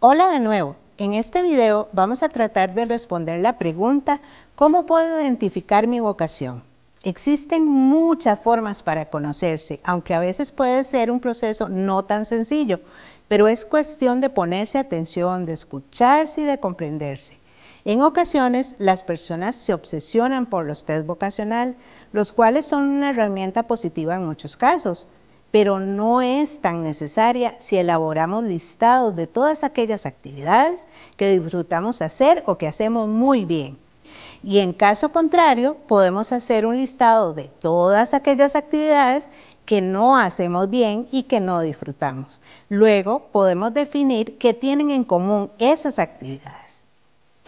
Hola de nuevo, en este video vamos a tratar de responder la pregunta ¿Cómo puedo identificar mi vocación? Existen muchas formas para conocerse, aunque a veces puede ser un proceso no tan sencillo, pero es cuestión de ponerse atención, de escucharse y de comprenderse. En ocasiones, las personas se obsesionan por los test vocacional, los cuales son una herramienta positiva en muchos casos, pero no es tan necesaria si elaboramos listados de todas aquellas actividades que disfrutamos hacer o que hacemos muy bien. Y en caso contrario, podemos hacer un listado de todas aquellas actividades que no hacemos bien y que no disfrutamos. Luego podemos definir qué tienen en común esas actividades.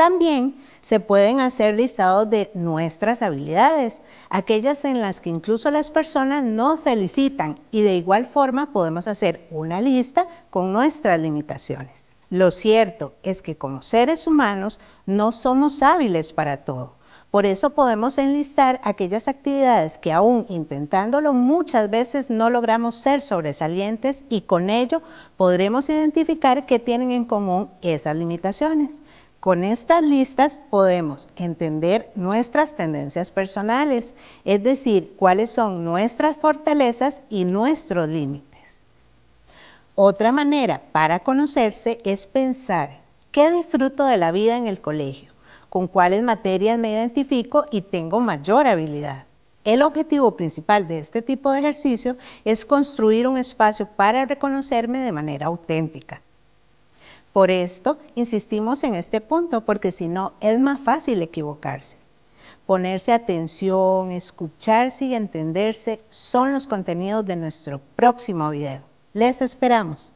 También se pueden hacer listados de nuestras habilidades, aquellas en las que incluso las personas nos felicitan y de igual forma podemos hacer una lista con nuestras limitaciones. Lo cierto es que como seres humanos no somos hábiles para todo. Por eso podemos enlistar aquellas actividades que aún intentándolo muchas veces no logramos ser sobresalientes y con ello podremos identificar qué tienen en común esas limitaciones. Con estas listas podemos entender nuestras tendencias personales, es decir, cuáles son nuestras fortalezas y nuestros límites. Otra manera para conocerse es pensar, ¿qué disfruto de la vida en el colegio? ¿Con cuáles materias me identifico y tengo mayor habilidad? El objetivo principal de este tipo de ejercicio es construir un espacio para reconocerme de manera auténtica. Por esto insistimos en este punto, porque si no es más fácil equivocarse. Ponerse atención, escucharse y entenderse son los contenidos de nuestro próximo video. Les esperamos.